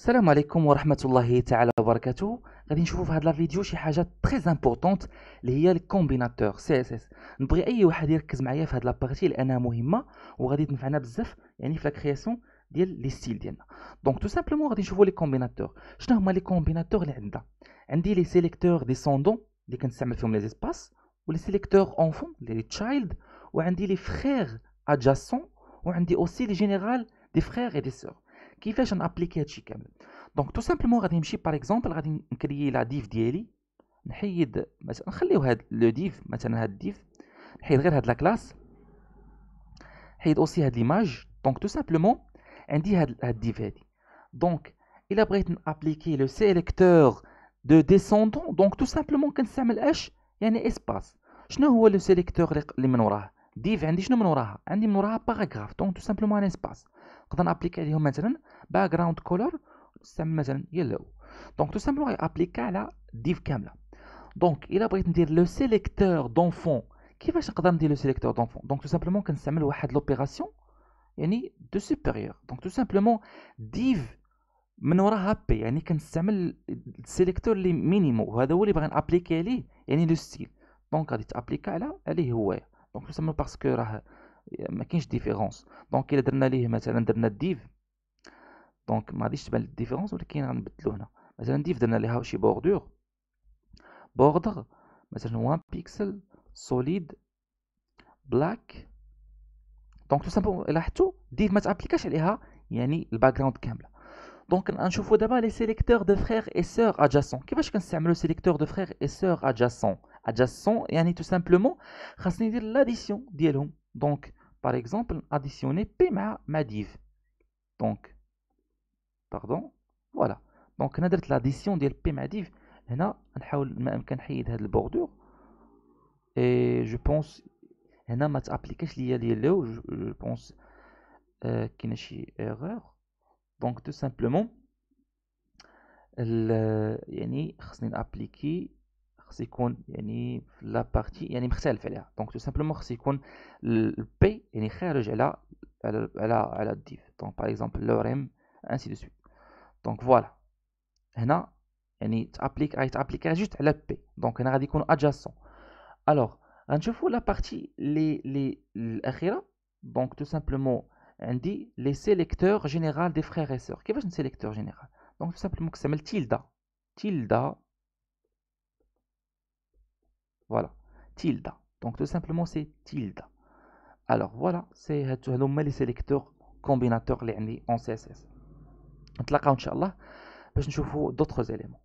السلام عليكم ورحمه الله تعالى وبركاته غادي نشوفوا في هذا الفيديو شي حاجه تري امبورطونت اللي هي الكومبيناتور سي اس اس نبغي اي واحد يركز معايا في هاد لابارتي لانها مهمه وغادي تنفعنا بزاف يعني في لاكرياسيون ديال لي ستيل ديالنا دونك تو سامبلومون غادي نشوفوا لي كومبيناتور شنو هما لي كومبيناتور اللي عندنا عندي لي سيليكتور دي سوندون اللي كنستعمل فيهم لي زيسباس ولي سيليكتور اونفون لي تشايلد وعندي لي فخير ادجاسون وعندي اوسي لي جينيرال دي فخير اي دي سور كيفاش نابليكي هادشي كامل دونك تو سامبلومون غادي نمشي باغ اكزومبل غادي نكريي لا ديف ديالي نحيد مثلا نخليو هاد لو ديف مثلا هاد الديف نحيد غير هاد لا كلاس نحيد اوسي هاد ليماج دونك تو سامبلومون عندي هاد هاد ديف هادي دونك الا بغيت نابليكي لو سيليكتور دو ديسوندون دونك تو سامبلومون كنستعمل اش يعني اسباس شنو هو لو سيليكتور اللي من وراه ديف عندي شنو من وراها عندي من وراها باراغراف دونك تو سامبلومون ان اسباس نقدر نابليكي عليهم مثلا باكراوند كولور نستعمل مثلا يلو دونك تو سامبلومون ابليكا على ديف كامله دونك الا بغيت ندير لو سيليكتور دونفون كيفاش نقدر ندير لو سيليكتور دونفون دونك تو سامبلومون كنستعمل واحد لوبيراسيون يعني دو سوبيريور دونك تو سامبلومون ديف من وراها بي يعني كنستعمل السيليكتور اللي مينيمو وهذا هو اللي باغي نابليكي عليه يعني لو ستيل دونك غادي تابليكا على عليه هوايا donc tout simplement parce que a différence donc il donc ma dis une différence mais c'est un bordure pixel solide black donc tout simplement div mais appliqué le background donc d'abord les sélecteurs de frères et sœurs adjacents qu'est-ce que le sélecteur de frères et sœurs adjacents adjacents يعني tout simplement خاصني ندير l'addition ديالهم donc par exemple additionner P مع div donc pardon voilà donc va درت l'addition ديال P مع div هنا نحاول ما امكن نحيد هاد bordure et je pense هنا ما qu'il ليا a لو je pense euh, a une erreur donc tout simplement يعني خصني نابليكي خص يكون يعني في لا بارتي يعني مختلف عليها دونك تو سامبلومون خص يكون البي يعني خارج على على على على الديف دونك باغ اكزومبل لو ريم انسي دو سويت دونك فوالا هنا يعني تابليك اي تابليكا جوست على بي دونك هنا غادي يكون ادجاسون الوغ غنشوفو لا بارتي لي لي الاخيره دونك تو سامبلومون عندي لي سيليكتور جينيرال دي فرير اي سور كيفاش نسيليكتور جينيرال دونك تو سامبلومون كنستعمل تيلدا تيلدا Voilà. Tilde. Donc tout simplement c'est tilde. Alors voilà, c'est les sélecteurs combinateurs en CSS. On se bah, je Inch'Allah, pour d'autres éléments.